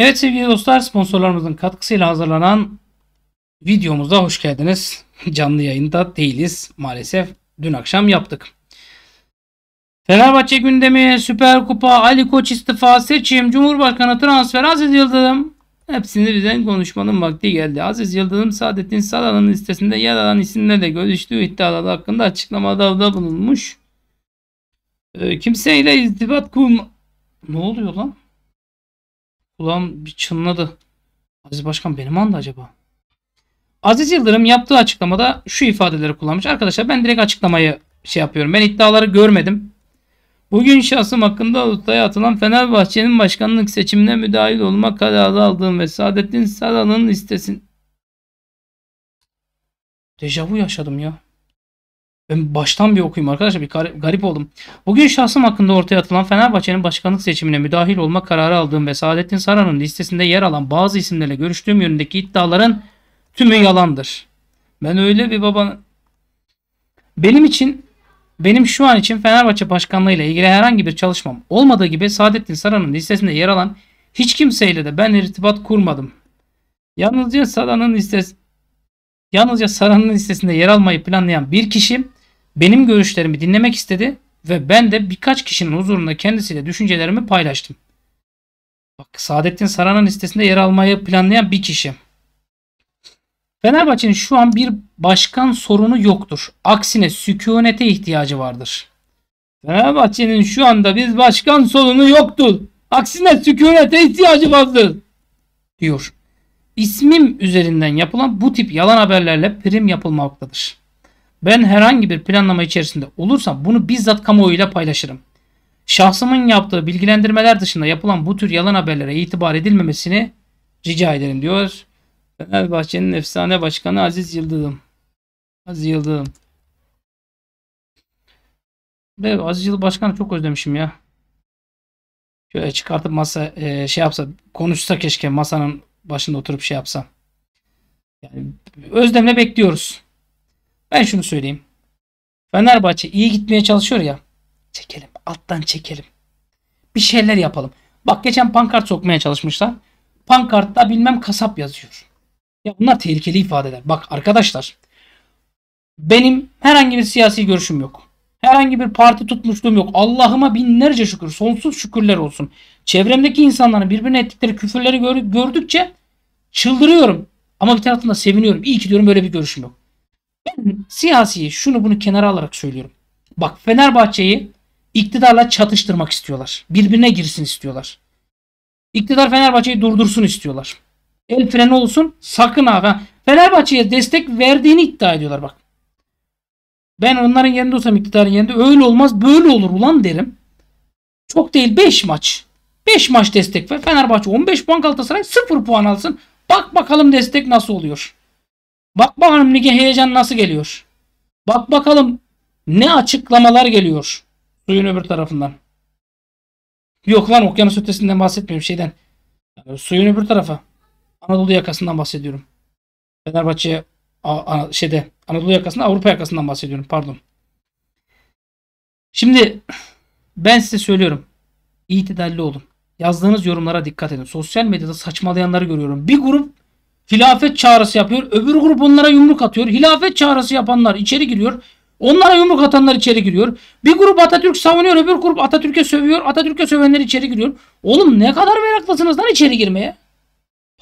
Evet sevgili dostlar sponsorlarımızın katkısıyla hazırlanan videomuza hoş geldiniz. Canlı yayında değiliz maalesef. Dün akşam yaptık. Fenerbahçe gündemi, Süper Kupa, Ali Koç istifa, seçim, Cumhurbaşkanı transfer, Aziz Yıldırım. Hepsini bizden konuşmanın vakti geldi. Aziz Yıldırım, Saadettin Saran'ın listesinde yer alan isimlerle görüştüğü iddiaları hakkında açıklamada da bulunmuş. Ee, kimseyle irtibat kurma... Ne oluyor lan? Kulağım bir çınladı. Aziz Başkan benim andı acaba? Aziz Yıldırım yaptığı açıklamada şu ifadeleri kullanmış. Arkadaşlar ben direkt açıklamayı şey yapıyorum. Ben iddiaları görmedim. Bugün şahsım hakkında ortaya atılan Fenerbahçe'nin başkanlık seçimine müdahil olmak kararı aldığım ve Saadettin Saran'ın istesin Dejavu yaşadım ya. Ben baştan bir okuyayım arkadaşlar bir garip oldum. Bugün şahsım hakkında ortaya atılan Fenerbahçe'nin başkanlık seçimine müdahil olma kararı aldığım ve Saadettin Saran'ın listesinde yer alan bazı isimlerle görüştüğüm yönündeki iddiaların tümü yalandır. Ben öyle bir baba... Benim için benim şu an için Fenerbahçe başkanlığı ile ilgili herhangi bir çalışmam olmadığı gibi Saadettin Saran'ın listesinde yer alan hiç kimseyle de ben irtibat kurmadım. Yalnızca Saran'ın listesi Yalnızca Saran'ın listesinde yer almayı planlayan bir kişi benim görüşlerimi dinlemek istedi ve ben de birkaç kişinin huzurunda kendisiyle düşüncelerimi paylaştım. Bak Saadettin Saran'ın listesinde yer almayı planlayan bir kişi. Fenerbahçe'nin şu an bir başkan sorunu yoktur. Aksine sükunete ihtiyacı vardır. Fenerbahçe'nin şu anda bir başkan sorunu yoktur. Aksine sükunete ihtiyacı vardır. Diyor. İsmim üzerinden yapılan bu tip yalan haberlerle prim yapılmaktadır. Ben herhangi bir planlama içerisinde olursam bunu bizzat kamuoyuyla paylaşırım. Şahsımın yaptığı bilgilendirmeler dışında yapılan bu tür yalan haberlere itibar edilmemesini rica ederim diyor. Fenerbahçe'nin efsane başkanı Aziz Yıldırım. Aziz Yıldırım. Ve Aziz Yıldırım başkanı çok özlemişim ya. Şöyle çıkartıp masa e, şey yapsa konuşsa keşke masanın başında oturup şey yapsa. Yani özlemle bekliyoruz. Ben şunu söyleyeyim. Fenerbahçe iyi gitmeye çalışıyor ya. Çekelim. Alttan çekelim. Bir şeyler yapalım. Bak geçen pankart sokmaya çalışmışlar. Pankartta bilmem kasap yazıyor. Ya bunlar tehlikeli ifadeler. Bak arkadaşlar. Benim herhangi bir siyasi görüşüm yok. Herhangi bir parti tutmuşluğum yok. Allah'ıma binlerce şükür. Sonsuz şükürler olsun. Çevremdeki insanların birbirine ettikleri küfürleri gördükçe çıldırıyorum. Ama bir taraftan da seviniyorum. İyi ki diyorum böyle bir görüşüm yok. Yani siyasi şunu bunu kenara alarak söylüyorum. Bak Fenerbahçe'yi iktidarla çatıştırmak istiyorlar. Birbirine girsin istiyorlar. İktidar Fenerbahçe'yi durdursun istiyorlar. El freni olsun sakın ha. Fenerbahçe'ye destek verdiğini iddia ediyorlar bak. Ben onların yerinde olsam iktidarın yerinde öyle olmaz böyle olur ulan derim. Çok değil 5 maç. 5 maç destek ve Fenerbahçe 15 puan Galatasaray 0 puan alsın. Bak bakalım destek nasıl oluyor. Bak bakalım lige heyecan nasıl geliyor. Bak bakalım ne açıklamalar geliyor suyun öbür tarafından. Yok lan okyanus ötesinden bahsetmiyorum şeyden. Ee, suyun öbür tarafa. Anadolu yakasından bahsediyorum. Fenerbahçe şeyde Anadolu yakasından Avrupa yakasından bahsediyorum pardon. Şimdi ben size söylüyorum. İtidalli olun. Yazdığınız yorumlara dikkat edin. Sosyal medyada saçmalayanları görüyorum. Bir grup hilafet çağrısı yapıyor. Öbür grup onlara yumruk atıyor. Hilafet çağrısı yapanlar içeri giriyor. Onlara yumruk atanlar içeri giriyor. Bir grup Atatürk savunuyor, öbür grup Atatürk'e sövüyor. Atatürk'e sövenler içeri giriyor. Oğlum ne kadar meraklısınız lan içeri girmeye?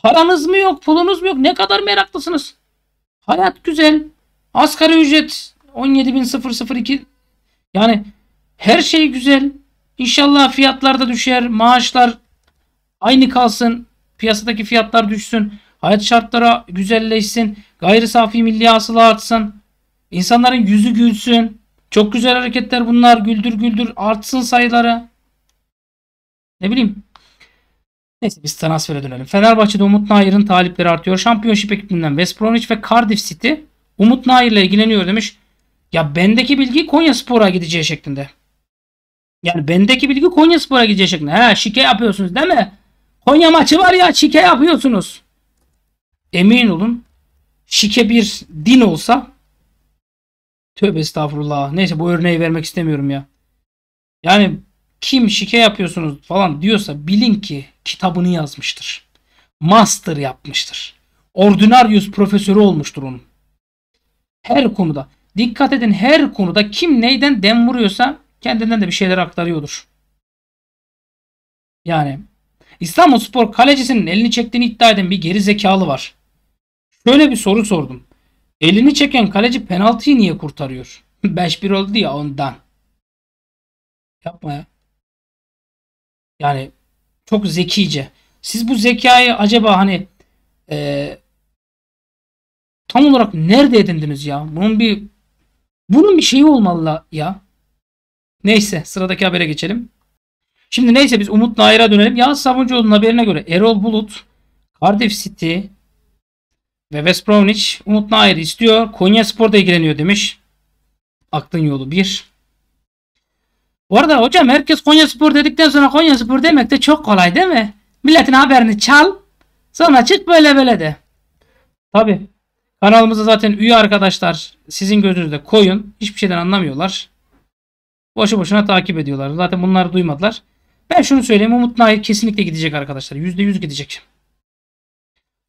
Paranız mı yok, pulunuz mu yok? Ne kadar meraklısınız? Hayat güzel. Asgari ücret 17.002. Yani her şey güzel. İnşallah fiyatlar da düşer, maaşlar aynı kalsın, piyasadaki fiyatlar düşsün. Hayat şartları güzelleşsin. Gayri safi milli hasıla artsın. İnsanların yüzü gülsün. Çok güzel hareketler bunlar. Güldür güldür artsın sayıları. Ne bileyim. Neyse biz transfere dönelim. Fenerbahçe'de Umut Nair'in talipleri artıyor. Şampiyonşip ekibinden West Bromwich ve Cardiff City Umut Nayır'la ilgileniyor demiş. Ya bendeki bilgi Konya Spor'a gideceği şeklinde. Yani bendeki bilgi Konya Spor'a gideceği şeklinde. He şike yapıyorsunuz değil mi? Konya maçı var ya şike yapıyorsunuz. Emin olun şike bir din olsa tövbe estağfurullah. Neyse bu örneği vermek istemiyorum ya. Yani kim şike yapıyorsunuz falan diyorsa bilin ki kitabını yazmıştır. Master yapmıştır. Ordinarius profesörü olmuştur onun. Her konuda. Dikkat edin her konuda kim neyden dem vuruyorsa kendinden de bir şeyler aktarıyordur. Yani İstanbul Spor kalecisinin elini çektiğini iddia eden bir geri zekalı var. Şöyle bir soru sordum. Elini çeken kaleci penaltıyı niye kurtarıyor? 5-1 oldu ya ondan. Yapma ya. Yani çok zekice. Siz bu zekayı acaba hani e, tam olarak nerede edindiniz ya? Bunun bir bunun bir şeyi olmalı ya. Neyse sıradaki habere geçelim. Şimdi neyse biz Umut Nair'a dönelim. Yağız Sabuncuoğlu'nun haberine göre Erol Bulut, Cardiff City ve West Bromwich Umut Nair'i istiyor. Konya Spor'da ilgileniyor demiş. Aklın yolu bir. Bu arada hocam herkes Konya Spor dedikten sonra Konya Spor demek de çok kolay değil mi? Milletin haberini çal. Sonra çık böyle böyle de. Tabi. Kanalımıza zaten üye arkadaşlar sizin gözünüzde koyun. Hiçbir şeyden anlamıyorlar. Boşu boşuna takip ediyorlar. Zaten bunları duymadılar. Ben şunu söyleyeyim. Umut Nahir kesinlikle gidecek arkadaşlar. %100 gidecek.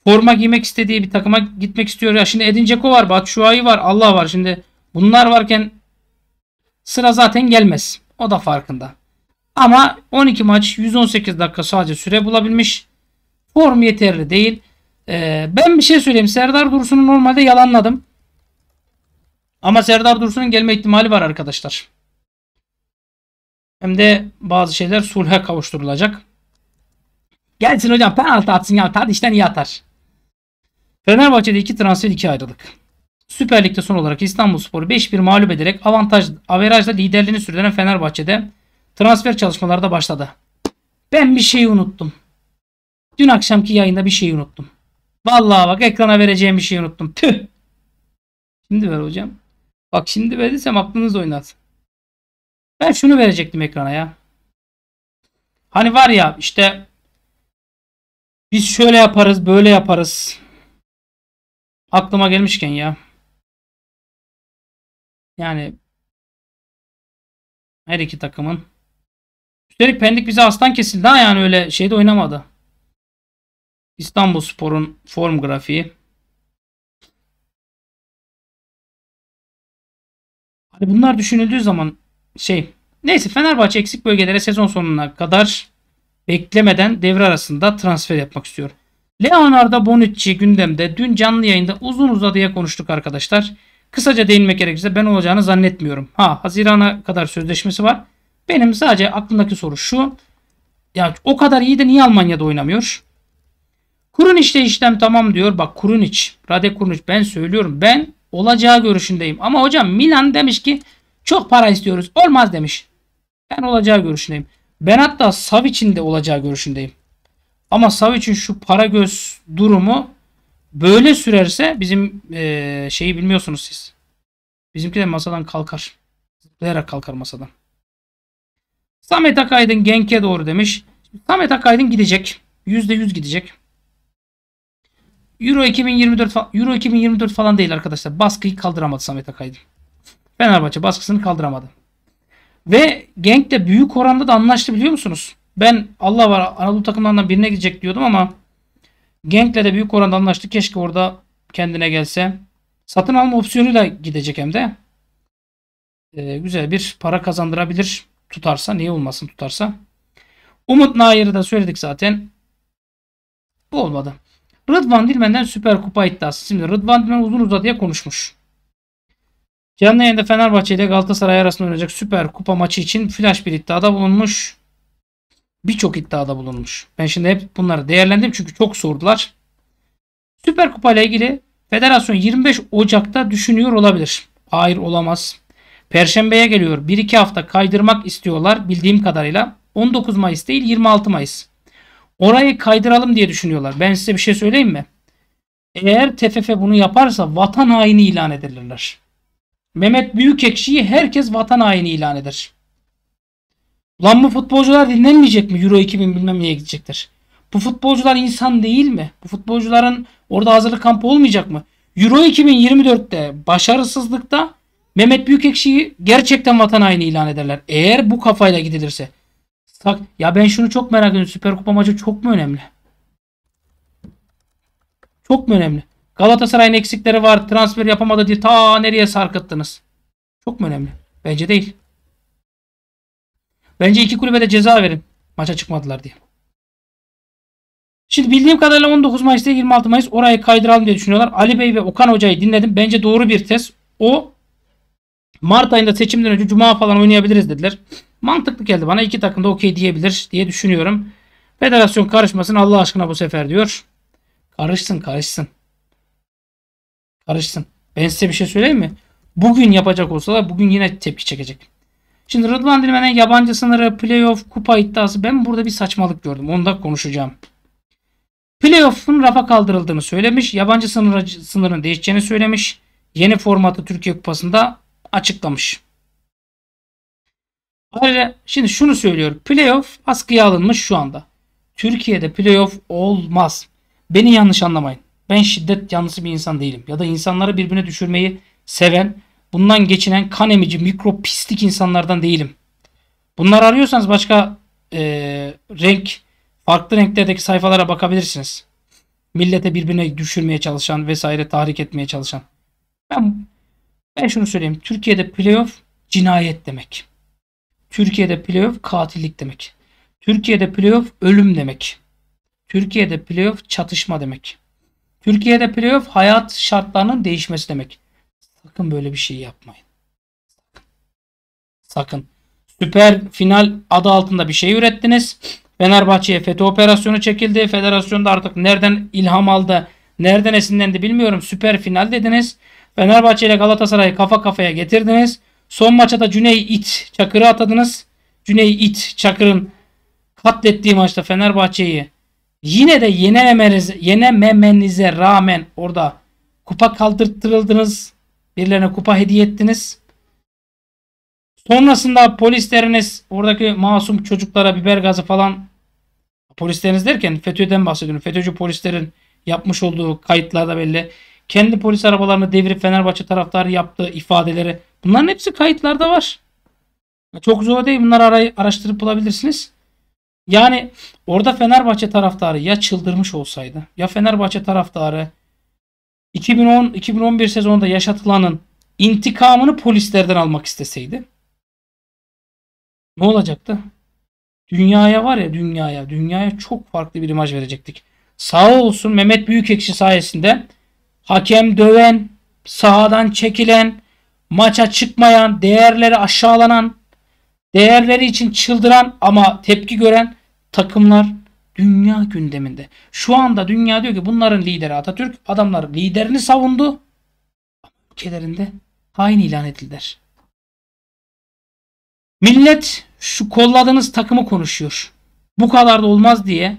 Forma giymek istediği bir takıma gitmek istiyor. Ya şimdi Edin Dzeko var. Batshuayi var. Allah var. Şimdi bunlar varken sıra zaten gelmez. O da farkında. Ama 12 maç 118 dakika sadece süre bulabilmiş. Form yeterli değil. Ee, ben bir şey söyleyeyim. Serdar Dursun'u normalde yalanladım. Ama Serdar Dursun'un gelme ihtimali var arkadaşlar hem de bazı şeyler sulha kavuşturulacak. Gelsin hocam penaltı atsın ya Tadiş'ten iyi atar. Fenerbahçe'de iki transfer iki ayrılık. Süper Lig'de son olarak İstanbulspor'u 5-1 mağlup ederek avantaj averajla liderliğini sürdüren Fenerbahçe'de transfer çalışmaları da başladı. Ben bir şeyi unuttum. Dün akşamki yayında bir şeyi unuttum. Vallahi bak ekrana vereceğim bir şeyi unuttum. Tüh. Şimdi ver hocam. Bak şimdi verirsem aklınız oynar. Ben şunu verecektim ekrana ya. Hani var ya işte biz şöyle yaparız böyle yaparız. Aklıma gelmişken ya. Yani her iki takımın. Üstelik Pendik bize aslan kesildi ha yani öyle şeyde oynamadı. İstanbul Spor'un form grafiği. Hani bunlar düşünüldüğü zaman şey neyse Fenerbahçe eksik bölgelere sezon sonuna kadar beklemeden devre arasında transfer yapmak istiyor. Leonardo Bonucci gündemde dün canlı yayında uzun uzadıya konuştuk arkadaşlar. Kısaca değinmek gerekirse ben olacağını zannetmiyorum. Ha Haziran'a kadar sözleşmesi var. Benim sadece aklımdaki soru şu. Ya o kadar iyi de niye Almanya'da oynamıyor? Kurun işte işlem tamam diyor. Bak kurun Kuruniç, Rade kurun Kuruniç ben söylüyorum. Ben olacağı görüşündeyim. Ama hocam Milan demiş ki çok para istiyoruz. Olmaz demiş. Ben olacağı görüşündeyim. Ben hatta Savic'in de olacağı görüşündeyim. Ama Savic'in şu para göz durumu böyle sürerse bizim e, şeyi bilmiyorsunuz siz. Bizimki de masadan kalkar. Zıplayarak kalkar masadan. Samet Akaydın Genk'e doğru demiş. Samet Akaydın gidecek. %100 gidecek. Euro 2024 Euro 2024 falan değil arkadaşlar. Baskıyı kaldıramadı Samet Akaydın. Fenerbahçe baskısını kaldıramadı. Ve Genk de büyük oranda da anlaştı biliyor musunuz? Ben Allah var Anadolu takımlarından birine gidecek diyordum ama Genk'le de büyük oranda anlaştı. Keşke orada kendine gelse. Satın alma opsiyonuyla gidecek hem de. Ee, güzel bir para kazandırabilir. Tutarsa niye olmasın tutarsa. Umut Nayır'ı de söyledik zaten. Bu olmadı. Rıdvan Dilmen'den Süper Kupa iddiası. Şimdi Rıdvan Dilmen uzun uzadıya konuşmuş. Canlı yayında Fenerbahçe ile Galatasaray arasında oynayacak Süper Kupa maçı için flash bir iddiada bulunmuş. Birçok iddiada bulunmuş. Ben şimdi hep bunları değerlendim çünkü çok sordular. Süper Kupa ile ilgili federasyon 25 Ocak'ta düşünüyor olabilir. Hayır olamaz. Perşembeye geliyor. 1-2 hafta kaydırmak istiyorlar bildiğim kadarıyla. 19 Mayıs değil 26 Mayıs. Orayı kaydıralım diye düşünüyorlar. Ben size bir şey söyleyeyim mi? Eğer TFF bunu yaparsa vatan haini ilan edilirler. Mehmet Büyükekşi'yi herkes vatan haini ilan eder. Lan bu futbolcular dinlenmeyecek mi? Euro 2000 bilmem neye gidecektir. Bu futbolcular insan değil mi? Bu futbolcuların orada hazırlık kampı olmayacak mı? Euro 2024'te başarısızlıkta Mehmet Büyükekşi'yi gerçekten vatan haini ilan ederler. Eğer bu kafayla gidilirse. ya ben şunu çok merak ediyorum. Süper Kupa maçı çok mu önemli? Çok mu önemli? Galatasaray'ın eksikleri var. Transfer yapamadı diye ta nereye sarkıttınız? Çok mu önemli? Bence değil. Bence iki kulübe de ceza verin. Maça çıkmadılar diye. Şimdi bildiğim kadarıyla 19 Mayıs 26 Mayıs orayı kaydıralım diye düşünüyorlar. Ali Bey ve Okan Hoca'yı dinledim. Bence doğru bir test. O Mart ayında seçimden önce Cuma falan oynayabiliriz dediler. Mantıklı geldi bana. İki takım da okey diyebilir diye düşünüyorum. Federasyon karışmasın Allah aşkına bu sefer diyor. Karışsın karışsın. Karışsın. Ben size bir şey söyleyeyim mi? Bugün yapacak olsalar bugün yine tepki çekecek. Şimdi Rıdvan Dilmen'e yabancı sınırı, playoff, kupa iddiası ben burada bir saçmalık gördüm. Onu da konuşacağım. Playoff'un rafa kaldırıldığını söylemiş. Yabancı sınır, sınırın değişeceğini söylemiş. Yeni formatı Türkiye Kupası'nda açıklamış. Ayrıca şimdi şunu söylüyorum. Playoff askıya alınmış şu anda. Türkiye'de playoff olmaz. Beni yanlış anlamayın. Ben şiddet yanlısı bir insan değilim. Ya da insanları birbirine düşürmeyi seven, bundan geçinen kan emici, mikro pislik insanlardan değilim. Bunları arıyorsanız başka e, renk, farklı renklerdeki sayfalara bakabilirsiniz. Millete birbirine düşürmeye çalışan vesaire tahrik etmeye çalışan. Ben, ben şunu söyleyeyim. Türkiye'de playoff cinayet demek. Türkiye'de playoff katillik demek. Türkiye'de playoff ölüm demek. Türkiye'de playoff çatışma demek. Türkiye'de playoff hayat şartlarının değişmesi demek. Sakın böyle bir şey yapmayın. Sakın. Süper final adı altında bir şey ürettiniz. Fenerbahçe'ye FETÖ operasyonu çekildi. Federasyonda artık nereden ilham aldı, nereden esinlendi bilmiyorum. Süper final dediniz. Fenerbahçe ile Galatasaray'ı kafa kafaya getirdiniz. Son maçta da Cüney İt Çakır'ı atadınız. Cüney İt Çakır'ın katlettiği maçta Fenerbahçe'yi Yine de yenememenize, yenememenize rağmen orada kupa kaldırttırıldınız. Birilerine kupa hediye ettiniz. Sonrasında polisleriniz oradaki masum çocuklara biber gazı falan polisleriniz derken FETÖ'den bahsediyorum. FETÖ'cü polislerin yapmış olduğu kayıtlarda belli. Kendi polis arabalarını devirip Fenerbahçe taraftarı yaptığı ifadeleri. Bunların hepsi kayıtlarda var. Çok zor değil. Bunları araştırıp bulabilirsiniz. Yani orada Fenerbahçe taraftarı ya çıldırmış olsaydı ya Fenerbahçe taraftarı 2010-2011 sezonunda yaşatılanın intikamını polislerden almak isteseydi ne olacaktı? Dünyaya var ya dünyaya, dünyaya çok farklı bir imaj verecektik. Sağ olsun Mehmet Büyükekşi sayesinde hakem döven, sahadan çekilen, maça çıkmayan, değerleri aşağılanan, değerleri için çıldıran ama tepki gören takımlar dünya gündeminde. Şu anda dünya diyor ki bunların lideri Atatürk. Adamlar liderini savundu. Ülkelerinde hain ilan edildiler. Millet şu kolladığınız takımı konuşuyor. Bu kadar da olmaz diye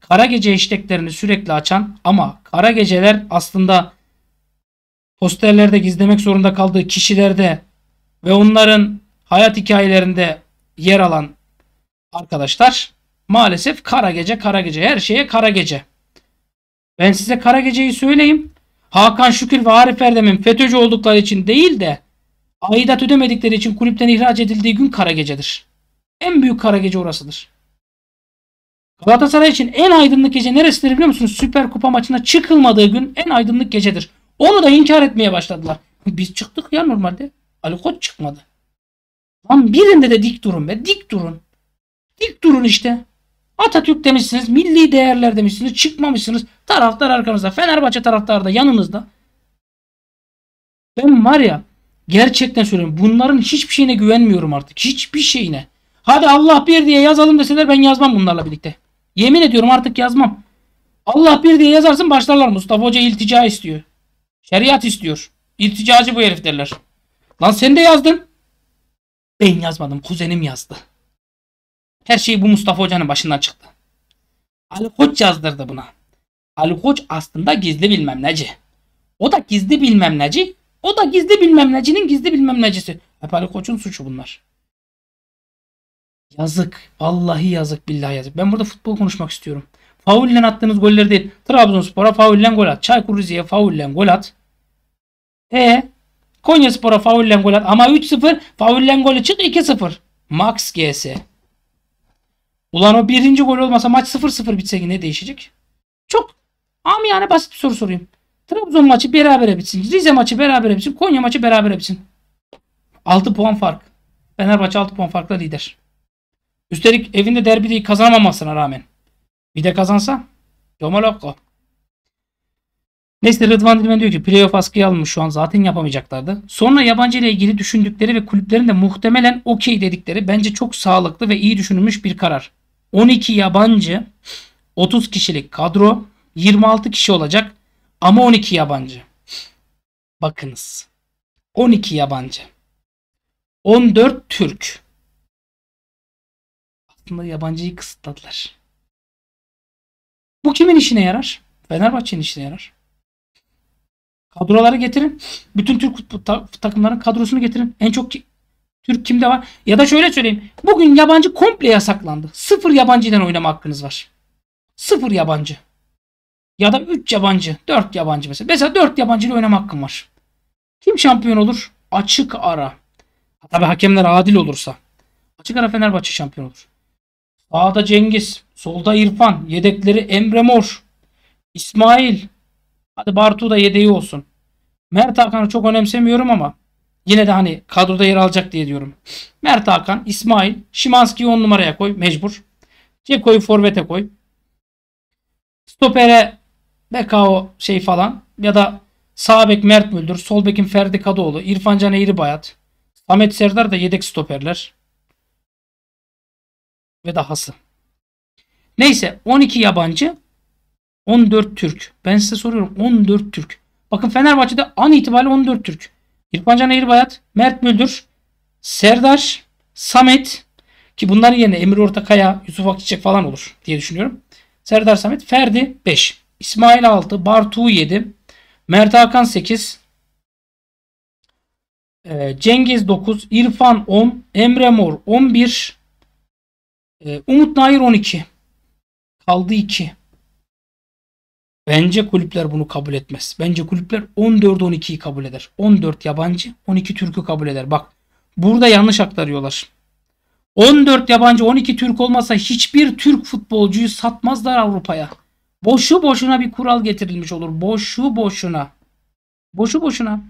kara gece hashtaglerini sürekli açan ama kara geceler aslında posterlerde gizlemek zorunda kaldığı kişilerde ve onların hayat hikayelerinde yer alan arkadaşlar Maalesef kara gece kara gece her şeye kara gece. Ben size kara geceyi söyleyeyim. Hakan Şükür ve Arif Erdem'in FETÖ'cü oldukları için değil de aidat ödemedikleri için kulüpten ihraç edildiği gün kara gecedir. En büyük kara gece orasıdır. Galatasaray için en aydınlık gece neresidir biliyor musunuz? Süper Kupa maçına çıkılmadığı gün en aydınlık gecedir. Onu da inkar etmeye başladılar. Biz çıktık ya normalde. Ali Koç çıkmadı. Lan birinde de dik durun be. Dik durun. Dik durun işte. Atatürk demişsiniz, milli değerler demişsiniz, çıkmamışsınız. Taraftar arkanızda, Fenerbahçe taraftarı da yanınızda. Ben var ya gerçekten söylüyorum bunların hiçbir şeyine güvenmiyorum artık. Hiçbir şeyine. Hadi Allah bir diye yazalım deseler ben yazmam bunlarla birlikte. Yemin ediyorum artık yazmam. Allah bir diye yazarsın başlarlar Mustafa Hoca iltica istiyor. Şeriat istiyor. İlticacı bu herif derler. Lan sen de yazdın. Ben yazmadım kuzenim yazdı. Her şey bu Mustafa Hoca'nın başından çıktı. Ali Koç yazdırdı buna. Ali Koç aslında gizli bilmem neci. O da gizli bilmem neci. O da gizli bilmem necinin gizli bilmem necisi. Hep Ali Koç'un suçu bunlar. Yazık. Vallahi yazık billahi yazık. Ben burada futbol konuşmak istiyorum. Faullen attığınız goller değil. Trabzonspor'a faullen gol at. Çaykur Rize'ye faullen gol at. E Konya Spor'a faullen gol at. Ama 3-0 faullen golü çık 2-0. Max GS. Ulan o birinci gol olmasa maç 0-0 bitse ne değişecek? Çok ama yani basit bir soru sorayım. Trabzon maçı berabere bitsin. Rize maçı berabere bitsin. Konya maçı berabere bitsin. 6 puan fark. Fenerbahçe 6 puan farkla lider. Üstelik evinde derbiyi kazanamamasına rağmen. Bir de kazansa. Yomalokko. Neyse Rıdvan Dilmen diyor ki playoff askıya alınmış şu an zaten yapamayacaklardı. Sonra yabancı ile ilgili düşündükleri ve kulüplerin de muhtemelen okey dedikleri bence çok sağlıklı ve iyi düşünülmüş bir karar. 12 yabancı, 30 kişilik kadro, 26 kişi olacak ama 12 yabancı. Bakınız. 12 yabancı. 14 Türk. Aslında yabancıyı kısıtladılar. Bu kimin işine yarar? Fenerbahçe'nin işine yarar. Kadroları getirin. Bütün Türk takımların kadrosunu getirin. En çok Türk kimde var? Ya da şöyle söyleyeyim. Bugün yabancı komple yasaklandı. Sıfır yabancıyla oynama hakkınız var. Sıfır yabancı. Ya da 3 yabancı, 4 yabancı mesela. Mesela 4 yabancı ile oynama hakkım var. Kim şampiyon olur? Açık ara. Tabi hakemler adil olursa. Açık ara Fenerbahçe şampiyon olur. Sağda Cengiz, solda İrfan, yedekleri Emre Mor, İsmail. Hadi Bartu da yedeği olsun. Mert Hakan'ı çok önemsemiyorum ama Yine de hani kadroda yer alacak diye diyorum. Mert Hakan, İsmail, Şimanski'yi 10 numaraya koy mecbur. Ceko'yu forvete koy. Stopere Bekao şey falan ya da sağ bek Mert Müldür, sol bekim Ferdi Kadıoğlu, İrfan Can Bayat, Ahmet Serdar da yedek stoperler ve dahası. Neyse 12 yabancı 14 Türk. Ben size soruyorum 14 Türk. Bakın Fenerbahçe'de an itibariyle 14 Türk. İrfan Can Eğirbayat, Mert Müldür, Serdar, Samet ki bunların yerine Emir Ortakaya, Yusuf Akçiçek falan olur diye düşünüyorum. Serdar Samet, Ferdi 5, İsmail 6, Bartu 7, Mert Hakan 8, e, Cengiz 9, İrfan 10, Emre Mor 11, e, Umut Nair 12. Kaldı 2. Bence kulüpler bunu kabul etmez. Bence kulüpler 14-12'yi kabul eder. 14 yabancı, 12 Türk'ü kabul eder. Bak burada yanlış aktarıyorlar. 14 yabancı 12 Türk olmasa hiçbir Türk futbolcuyu satmazlar Avrupa'ya. Boşu boşuna bir kural getirilmiş olur. Boşu boşuna. Boşu boşuna.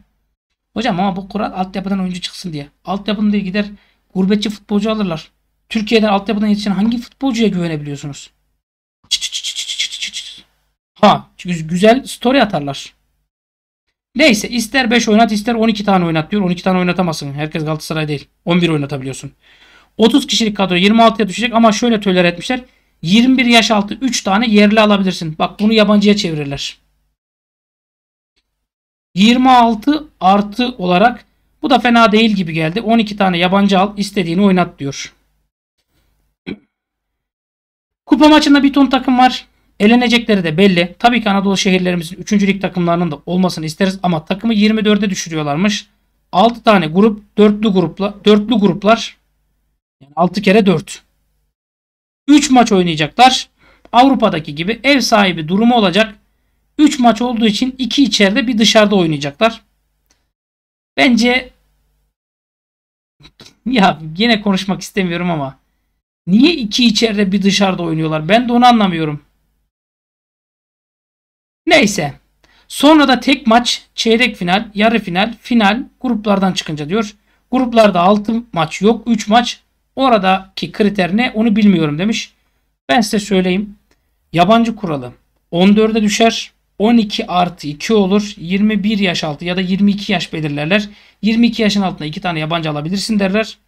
Hocam ama bu kural altyapıdan oyuncu çıksın diye. Altyapını diye gider gurbetçi futbolcu alırlar. Türkiye'den altyapıdan yetişen hangi futbolcuya güvenebiliyorsunuz? Ha çünkü güzel story atarlar. Neyse ister 5 oynat ister 12 tane oynat diyor. 12 tane oynatamazsın. Herkes Galatasaray değil. 11 oynatabiliyorsun. 30 kişilik kadro 26'ya düşecek ama şöyle töler etmişler. 21 yaş altı 3 tane yerli alabilirsin. Bak bunu yabancıya çevirirler. 26 artı olarak bu da fena değil gibi geldi. 12 tane yabancı al istediğini oynat diyor. Kupa maçında bir ton takım var. Elenecekleri de belli. Tabii ki Anadolu şehirlerimizin 3. lig takımlarının da olmasını isteriz ama takımı 24'e düşürüyorlarmış. 6 tane grup, dörtlü grupla, dörtlü gruplar yani 6 kere 4. 3 maç oynayacaklar. Avrupa'daki gibi ev sahibi durumu olacak. 3 maç olduğu için 2 içeride bir dışarıda oynayacaklar. Bence ya yine konuşmak istemiyorum ama niye 2 içeride bir dışarıda oynuyorlar? Ben de onu anlamıyorum. Neyse. Sonra da tek maç, çeyrek final, yarı final, final gruplardan çıkınca diyor. Gruplarda 6 maç yok, 3 maç. Oradaki kriter ne onu bilmiyorum demiş. Ben size söyleyeyim. Yabancı kuralı 14'e düşer. 12 artı 2 olur. 21 yaş altı ya da 22 yaş belirlerler. 22 yaşın altında 2 tane yabancı alabilirsin derler.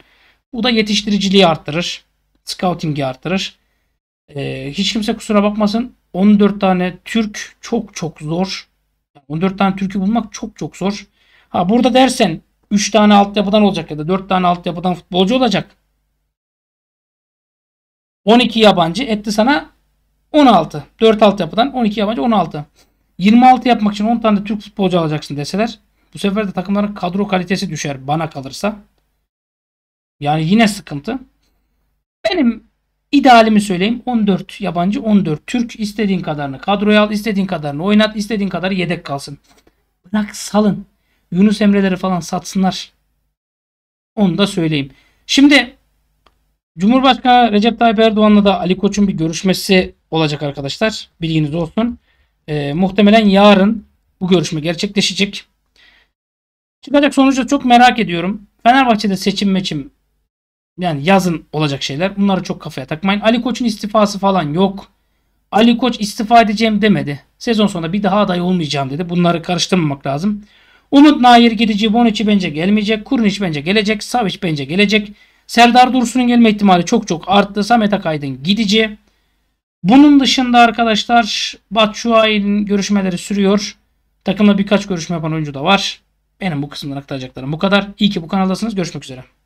Bu da yetiştiriciliği arttırır. Scouting'i arttırır. Ee, hiç kimse kusura bakmasın. 14 tane Türk çok çok zor. 14 tane Türk'ü bulmak çok çok zor. Ha burada dersen 3 tane altyapıdan olacak ya da 4 tane altyapıdan futbolcu olacak. 12 yabancı etti sana 16. 4 altyapıdan 12 yabancı 16. 26 yapmak için 10 tane Türk futbolcu alacaksın deseler bu sefer de takımların kadro kalitesi düşer bana kalırsa. Yani yine sıkıntı. Benim İdealimi söyleyeyim. 14 yabancı, 14 Türk. istediğin kadarını kadroya al, istediğin kadarını oynat, istediğin kadar yedek kalsın. Bırak salın. Yunus Emre'leri falan satsınlar. Onu da söyleyeyim. Şimdi Cumhurbaşkanı Recep Tayyip Erdoğan'la da Ali Koç'un bir görüşmesi olacak arkadaşlar. Bilginiz olsun. E, muhtemelen yarın bu görüşme gerçekleşecek. Çıkacak sonucu çok merak ediyorum. Fenerbahçe'de seçim meçim yani yazın olacak şeyler. Bunları çok kafaya takmayın. Ali Koç'un istifası falan yok. Ali Koç istifa edeceğim demedi. Sezon sonunda bir daha aday olmayacağım dedi. Bunları karıştırmamak lazım. Umut Nair gidici, Bonucci bence gelmeyecek. Kurniç bence gelecek. Savic bence gelecek. Serdar Dursun'un gelme ihtimali çok çok arttı. Samet Akaydın gidici. Bunun dışında arkadaşlar Batshuayi'nin görüşmeleri sürüyor. Takımda birkaç görüşme yapan oyuncu da var. Benim bu kısımdan aktaracaklarım bu kadar. İyi ki bu kanaldasınız. Görüşmek üzere.